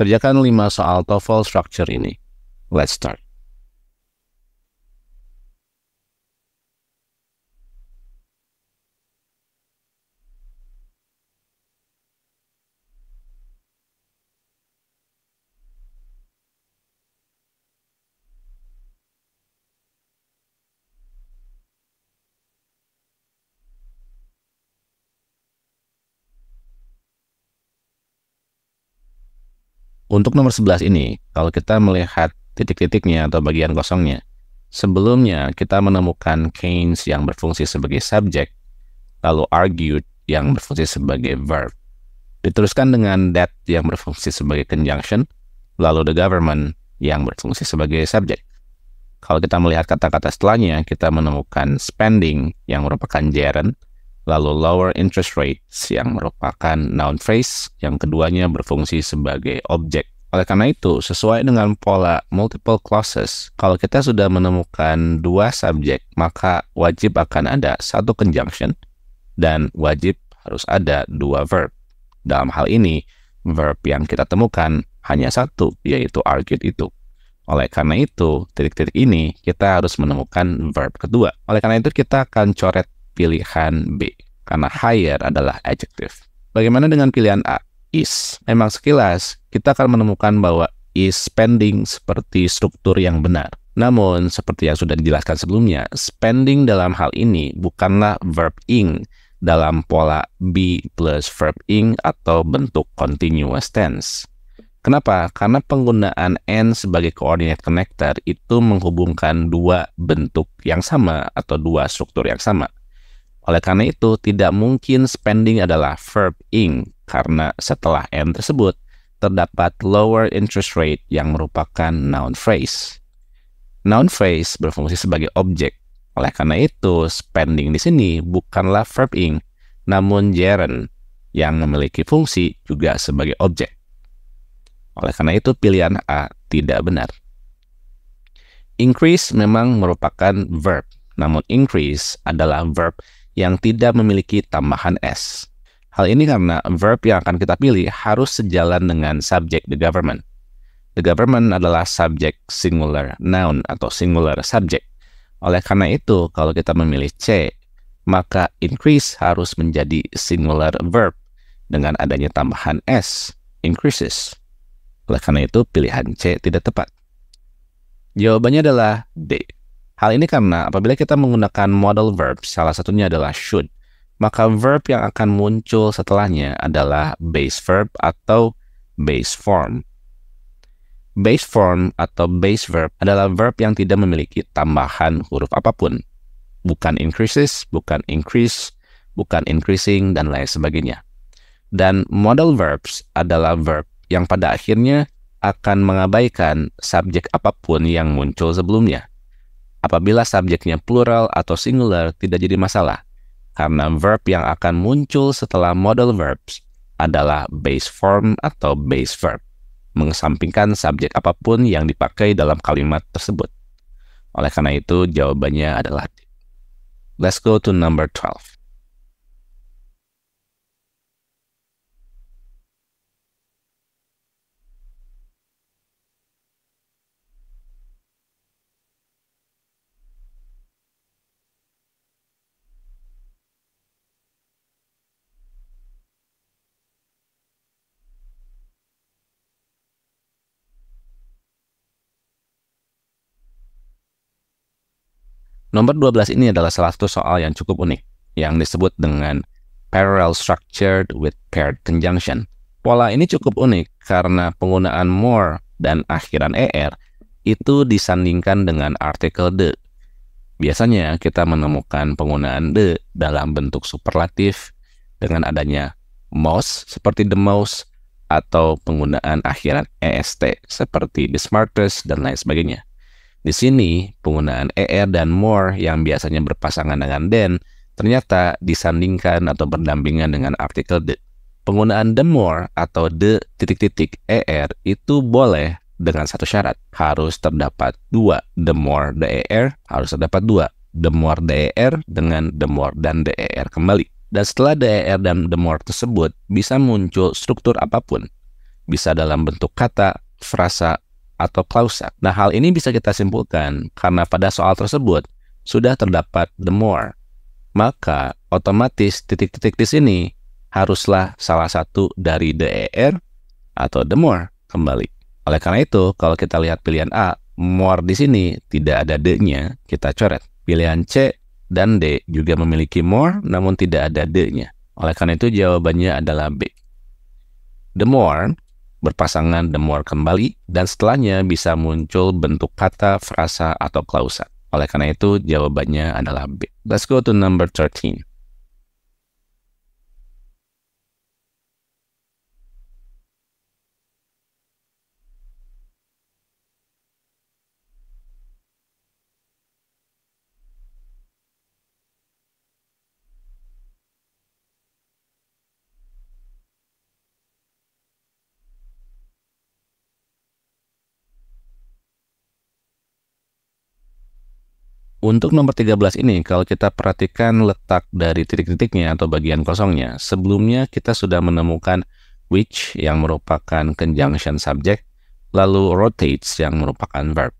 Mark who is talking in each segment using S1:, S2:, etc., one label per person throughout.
S1: Kerjakan 5 soal TOEFL structure ini. Let's start. Untuk nomor 11 ini, kalau kita melihat titik-titiknya atau bagian kosongnya, sebelumnya kita menemukan Keynes yang berfungsi sebagai subjek, lalu argued yang berfungsi sebagai verb. Diteruskan dengan that yang berfungsi sebagai conjunction, lalu the government yang berfungsi sebagai subjek. Kalau kita melihat kata-kata setelahnya, kita menemukan spending yang merupakan gerund, lalu lower interest rates yang merupakan noun phrase, yang keduanya berfungsi sebagai objek. Oleh karena itu, sesuai dengan pola multiple clauses, kalau kita sudah menemukan dua subjek, maka wajib akan ada satu conjunction dan wajib harus ada dua verb. Dalam hal ini, verb yang kita temukan hanya satu, yaitu argued itu. Oleh karena itu, titik-titik ini kita harus menemukan verb kedua. Oleh karena itu, kita akan coret pilihan B karena higher adalah adjective. Bagaimana dengan pilihan A? Is. Memang sekilas kita akan menemukan bahwa is spending seperti struktur yang benar. Namun, seperti yang sudah dijelaskan sebelumnya, spending dalam hal ini bukanlah verb ing dalam pola be plus verb ing atau bentuk continuous tense. Kenapa? Karena penggunaan n sebagai koordinat connector itu menghubungkan dua bentuk yang sama atau dua struktur yang sama. Oleh karena itu, tidak mungkin spending adalah verb ing karena setelah n tersebut terdapat lower interest rate yang merupakan noun phrase. Noun phrase berfungsi sebagai objek. Oleh karena itu, spending di sini bukanlah verb ing, namun gerund yang memiliki fungsi juga sebagai objek. Oleh karena itu, pilihan A tidak benar. Increase memang merupakan verb, namun increase adalah verb yang tidak memiliki tambahan S. Hal ini karena verb yang akan kita pilih harus sejalan dengan subjek the government. The government adalah subjek singular noun atau singular subject. Oleh karena itu, kalau kita memilih C, maka increase harus menjadi singular verb dengan adanya tambahan S, increases. Oleh karena itu, pilihan C tidak tepat. Jawabannya adalah D. Hal ini karena apabila kita menggunakan modal verb, salah satunya adalah should, maka verb yang akan muncul setelahnya adalah base verb atau base form. Base form atau base verb adalah verb yang tidak memiliki tambahan huruf apapun. Bukan increases, bukan increase, bukan increasing, dan lain sebagainya. Dan modal verbs adalah verb yang pada akhirnya akan mengabaikan subjek apapun yang muncul sebelumnya. Apabila subjeknya plural atau singular tidak jadi masalah, karena verb yang akan muncul setelah modal verbs adalah base form atau base verb, mengesampingkan subjek apapun yang dipakai dalam kalimat tersebut. Oleh karena itu, jawabannya adalah D. Let's go to number 12. Nomor 12 ini adalah salah satu soal yang cukup unik, yang disebut dengan parallel structured with paired conjunction. Pola ini cukup unik karena penggunaan more dan akhiran er itu disandingkan dengan artikel the. Biasanya kita menemukan penggunaan the dalam bentuk superlatif dengan adanya most seperti the most atau penggunaan akhiran est seperti the smartest dan lain sebagainya. Di sini, penggunaan ER dan more yang biasanya berpasangan dengan then ternyata disandingkan atau berdampingan dengan artikel the. Penggunaan the more atau the titik-titik ER itu boleh dengan satu syarat. Harus terdapat dua. The more the ER harus terdapat dua. The more the ER dengan the more dan the ER kembali. Dan setelah the er dan the more tersebut, bisa muncul struktur apapun. Bisa dalam bentuk kata, frasa, atau klausak. Nah, hal ini bisa kita simpulkan karena pada soal tersebut sudah terdapat the more. Maka, otomatis titik-titik di sini haruslah salah satu dari the er atau the more kembali. Oleh karena itu, kalau kita lihat pilihan A, more di sini tidak ada the nya kita coret. Pilihan C dan D juga memiliki more namun tidak ada the nya Oleh karena itu, jawabannya adalah B. The more berpasangan dan mengeluarkan kembali, dan setelahnya bisa muncul bentuk kata, frasa, atau klausa. Oleh karena itu, jawabannya adalah B. Let's go to number 13. Untuk nomor 13 ini, kalau kita perhatikan letak dari titik-titiknya atau bagian kosongnya, sebelumnya kita sudah menemukan which yang merupakan conjunction subject, lalu rotates yang merupakan verb.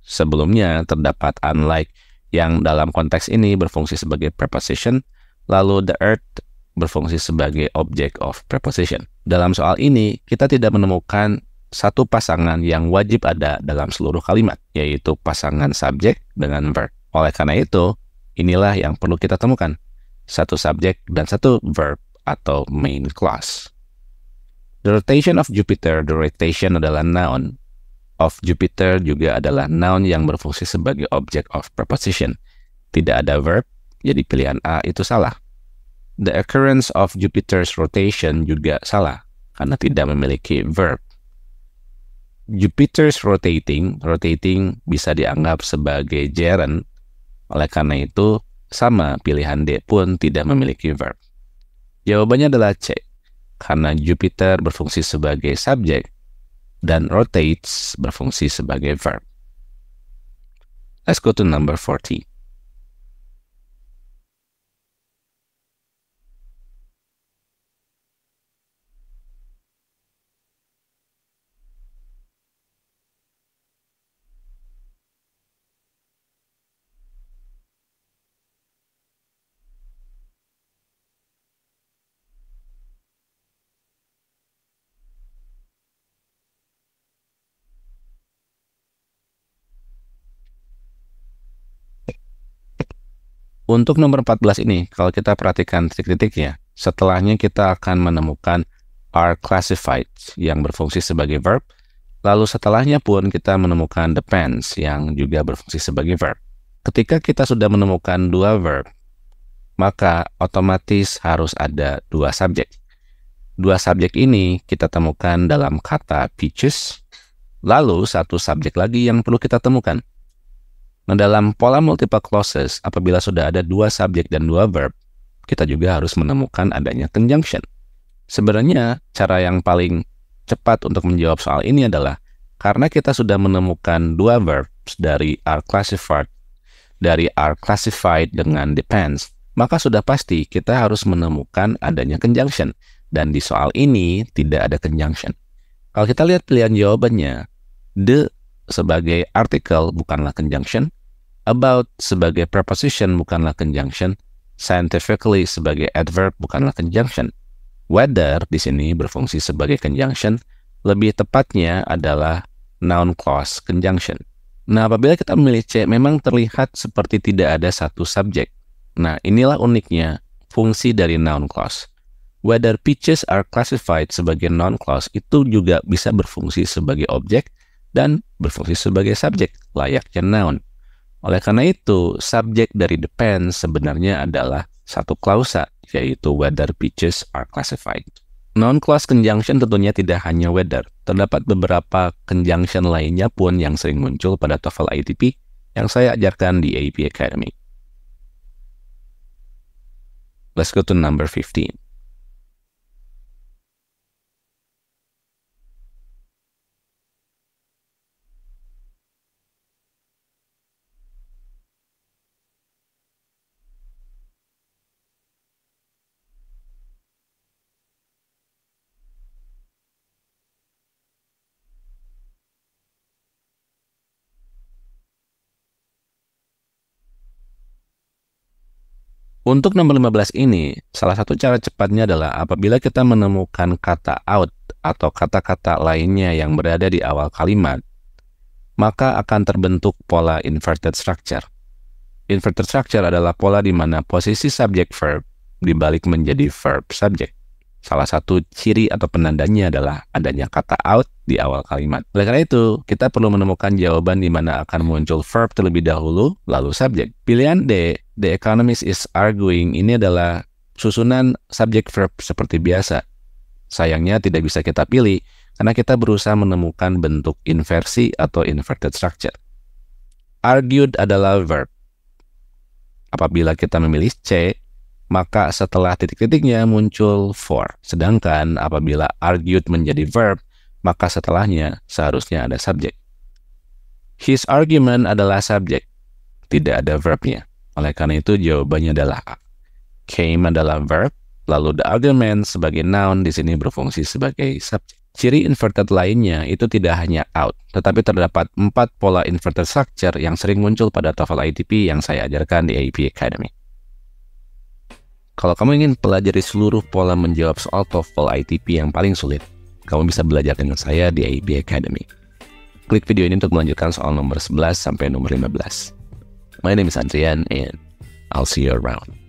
S1: Sebelumnya terdapat unlike yang dalam konteks ini berfungsi sebagai preposition, lalu the earth berfungsi sebagai object of preposition. Dalam soal ini, kita tidak menemukan satu pasangan yang wajib ada dalam seluruh kalimat, yaitu pasangan subjek dengan verb. Oleh karena itu, inilah yang perlu kita temukan. Satu subjek dan satu verb atau main clause. The rotation of Jupiter, the rotation adalah noun. Of Jupiter juga adalah noun yang berfungsi sebagai object of preposition. Tidak ada verb, jadi pilihan A itu salah. The occurrence of Jupiter's rotation juga salah, karena tidak memiliki verb. Jupiter's rotating, rotating bisa dianggap sebagai gerund. Oleh karena itu, sama pilihan D pun tidak memiliki verb. Jawabannya adalah C. Karena Jupiter berfungsi sebagai subjek dan rotates berfungsi sebagai verb. Let's go to number 40. Untuk nomor 14 ini, kalau kita perhatikan titik-titik ya, setelahnya kita akan menemukan are classified yang berfungsi sebagai verb, lalu setelahnya pun kita menemukan depends yang juga berfungsi sebagai verb. Ketika kita sudah menemukan dua verb, maka otomatis harus ada dua subjek. Dua subjek ini kita temukan dalam kata peaches, lalu satu subjek lagi yang perlu kita temukan, Nah, dalam pola multiple clauses, apabila sudah ada dua subjek dan dua verb, kita juga harus menemukan adanya conjunction. Sebenarnya, cara yang paling cepat untuk menjawab soal ini adalah karena kita sudah menemukan dua verbs dari are classified, dari are classified dengan depends, maka sudah pasti kita harus menemukan adanya conjunction. Dan di soal ini tidak ada conjunction. Kalau kita lihat pilihan jawabannya, the sebagai artikel bukanlah conjunction, about sebagai preposition bukanlah conjunction, scientifically sebagai adverb bukanlah conjunction. Whether di sini berfungsi sebagai conjunction, lebih tepatnya adalah noun clause conjunction. Nah, apabila kita memilih C, memang terlihat seperti tidak ada satu subjek. Nah, inilah uniknya fungsi dari noun clause. Whether peaches are classified sebagai noun clause itu juga bisa berfungsi sebagai objek dan berfungsi sebagai subjek, layaknya noun. Oleh karena itu, subjek dari depends sebenarnya adalah satu klausa, yaitu whether pitches are classified. non class conjunction tentunya tidak hanya weather. Terdapat beberapa conjunction lainnya pun yang sering muncul pada TOEFL ITP yang saya ajarkan di AP Academy. Let's go to number 15. Untuk nomor 15 ini, salah satu cara cepatnya adalah apabila kita menemukan kata out atau kata-kata lainnya yang berada di awal kalimat, maka akan terbentuk pola inverted structure. Inverted structure adalah pola di mana posisi subject verb dibalik menjadi verb subject. Salah satu ciri atau penandanya adalah adanya kata out di awal kalimat. Oleh karena itu, kita perlu menemukan jawaban di mana akan muncul verb terlebih dahulu, lalu subjek. Pilihan D, the economist is arguing, ini adalah susunan subjek verb seperti biasa. Sayangnya tidak bisa kita pilih, karena kita berusaha menemukan bentuk inversi atau inverted structure. Argued adalah verb. Apabila kita memilih C, maka setelah titik-titiknya muncul for. Sedangkan apabila argued menjadi verb, maka setelahnya seharusnya ada subjek. His argument adalah subjek, tidak ada verbnya. Oleh karena itu jawabannya adalah A. Came adalah verb, lalu the argument sebagai noun di sini berfungsi sebagai subjek. Ciri inverted lainnya itu tidak hanya out, tetapi terdapat empat pola inverted structure yang sering muncul pada TOEFL ITP yang saya ajarkan di AP Academy. Kalau kamu ingin pelajari seluruh pola menjawab soal TOEFL ITP yang paling sulit, kamu bisa belajar dengan saya di IB Academy. Klik video ini untuk melanjutkan soal nomor 11 sampai nomor 15. My name is Andrian and I'll see you around.